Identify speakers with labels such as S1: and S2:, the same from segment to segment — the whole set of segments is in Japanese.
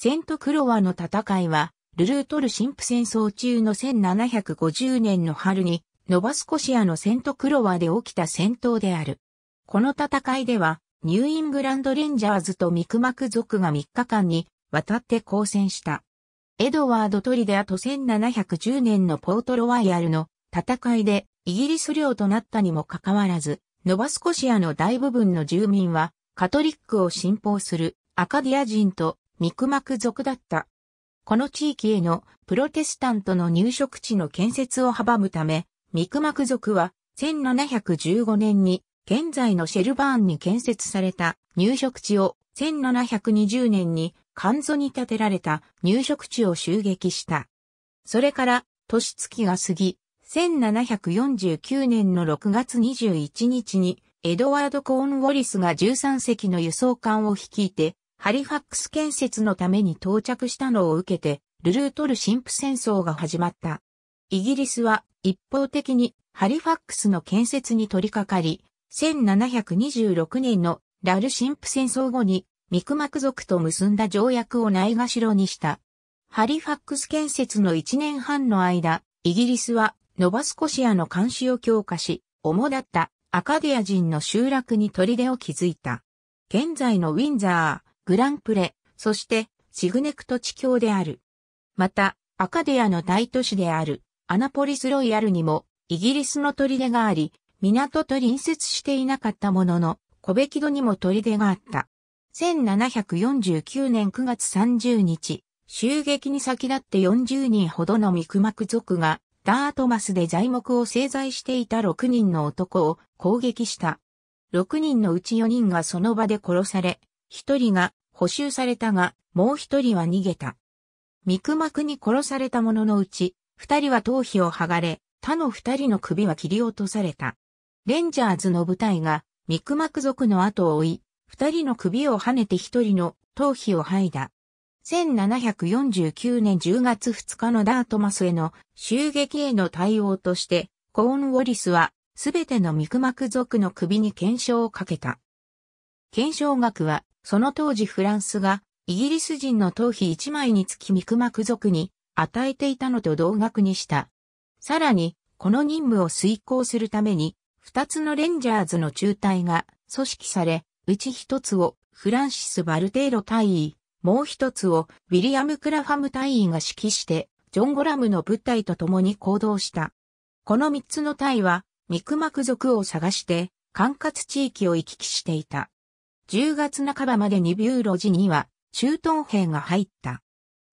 S1: セントクロワの戦いは、ルルートル神父戦争中の1750年の春に、ノバスコシアのセントクロワで起きた戦闘である。この戦いでは、ニューイングランドレンジャーズとミクマク族が3日間に渡って交戦した。エドワード・トリデアと1710年のポートロワイヤルの戦いでイギリス領となったにもかかわらず、ノバスコシアの大部分の住民はカトリックを信奉するアカディア人とミクマク族だった。この地域へのプロテスタントの入植地の建設を阻むため、ミクマク族は1715年に現在のシェルバーンに建設された入植地を1720年にカンゾに建てられた入植地を襲撃した。それから年月が過ぎ、1749年の6月21日にエドワード・コーン・ウォリスが13隻の輸送艦を率いてハリファックス建設のために到着したのを受けて、ルルートル神父戦争が始まった。イギリスは一方的にハリファックスの建設に取り掛かり、1726年のラル神父戦争後にミクマク族と結んだ条約をないがしろにした。ハリファックス建設の1年半の間、イギリスはノバスコシアの監視を強化し、主だったアカディア人の集落に砦を築いた。現在のウィンザー、グランプレ、そしてシグネクト地境である。また、アカデアの大都市であるアナポリスロイヤルにもイギリスの砦があり、港と隣接していなかったものの、コベキドにも砦があった。1749年9月30日、襲撃に先立って40人ほどのミクマク族が、ダートマスで材木を製材していた6人の男を攻撃した。6人のうち4人がその場で殺され、1人が補修されたが、もう一人は逃げた。ミクマクに殺された者のうち、二人は頭皮を剥がれ、他の二人の首は切り落とされた。レンジャーズの部隊が、ミクマク族の後を追い、二人の首を跳ねて一人の頭皮を剥いだ。1749年10月2日のダートマスへの襲撃への対応として、コーンウォリスは、すべてのミクマク族の首に検証をかけた。検証額はその当時フランスがイギリス人の頭皮1枚につきミクマク族に与えていたのと同額にした。さらに、この任務を遂行するために、二つのレンジャーズの中隊が組織され、うち一つをフランシス・バルテーロ隊員、もう一つをウィリアム・クラファム隊員が指揮して、ジョン・ゴラムの部隊と共に行動した。この三つの隊は、ミクマク族を探して、管轄地域を行き来していた。10月半ばまでにビューロジには、中東兵が入った。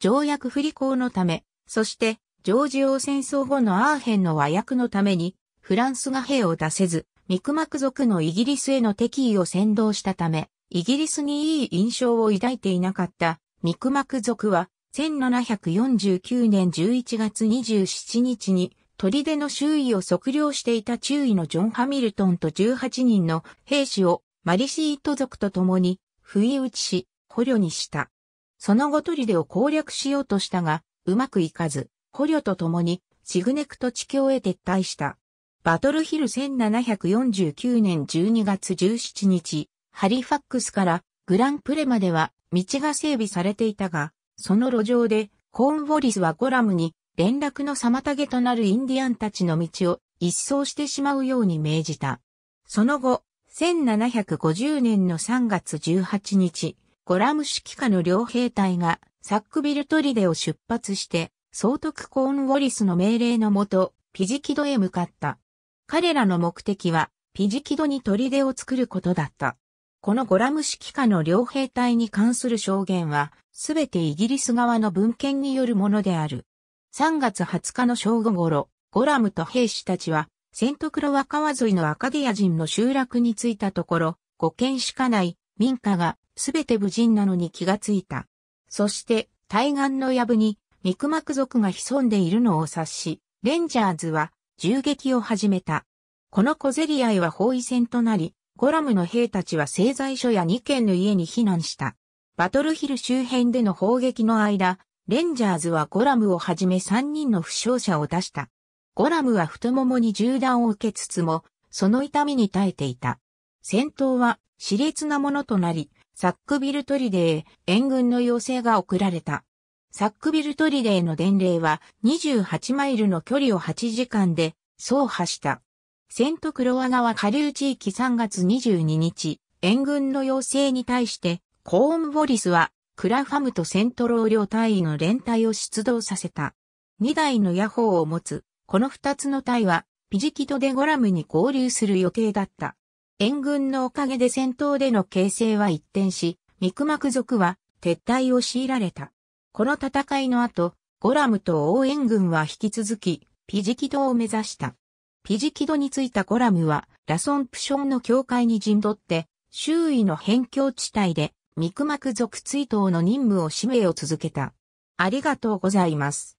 S1: 条約不履行のため、そして、ジョージ王戦争後のアーヘンの和訳のために、フランスが兵を出せず、ミクマク族のイギリスへの敵意を先導したため、イギリスにいい印象を抱いていなかったミクマク族は、1749年11月27日に、砦の周囲を測量していた中尉のジョン・ハミルトンと18人の兵士をマリシート族と共に、不意打ちし、捕虜にした。その後砦を攻略しようとしたが、うまくいかず、捕虜と共に、シグネクト地境へ撤退した。バトルヒル1749年12月17日、ハリファックスからグランプレまでは道が整備されていたが、その路上でコーンウォリスはゴラムに連絡の妨げとなるインディアンたちの道を一掃してしまうように命じた。その後、1750年の3月18日、ゴラム指揮下の両兵隊がサックビルトリデを出発して、総督コーンウォリスの命令のもと、ピジキドへ向かった。彼らの目的は、ピジキドに砦を作ることだった。このゴラム指揮下の両兵隊に関する証言は、すべてイギリス側の文献によるものである。3月20日の正午頃、ゴラムと兵士たちはセントクロワ川沿いのアカディア人の集落に着いたところ、5軒しかない民家がすべて無人なのに気がついた。そして対岸の藪にミクマク族が潜んでいるのを察し、レンジャーズは銃撃を始めた。この小競り合いは包囲戦となり、ゴラムの兵たちは製材所や2軒の家に避難した。バトルヒル周辺での砲撃の間、レンジャーズはゴラムをはじめ3人の負傷者を出した。ゴラムは太ももに銃弾を受けつつも、その痛みに耐えていた。戦闘は熾烈なものとなり、サックビルトリデーへ援軍の要請が送られた。サックビルトリデーの伝令は28マイルの距離を8時間で走破した。セントクロア川下流地域3月22日、援軍の要請に対して、コーンボリスはクラファムとセントロー領隊員の連隊を出動させた。2台のヤホーを持つこの二つの隊は、ピジキとデゴラムに合流する予定だった。援軍のおかげで戦闘での形勢は一転し、ミクマク族は撤退を強いられた。この戦いの後、ゴラムと応援軍は引き続き、ピジキドを目指した。ピジキドについたゴラムは、ラソンプションの境界に陣取って、周囲の辺境地帯で、ミクマク族追悼の任務を使命を続けた。ありがとうございます。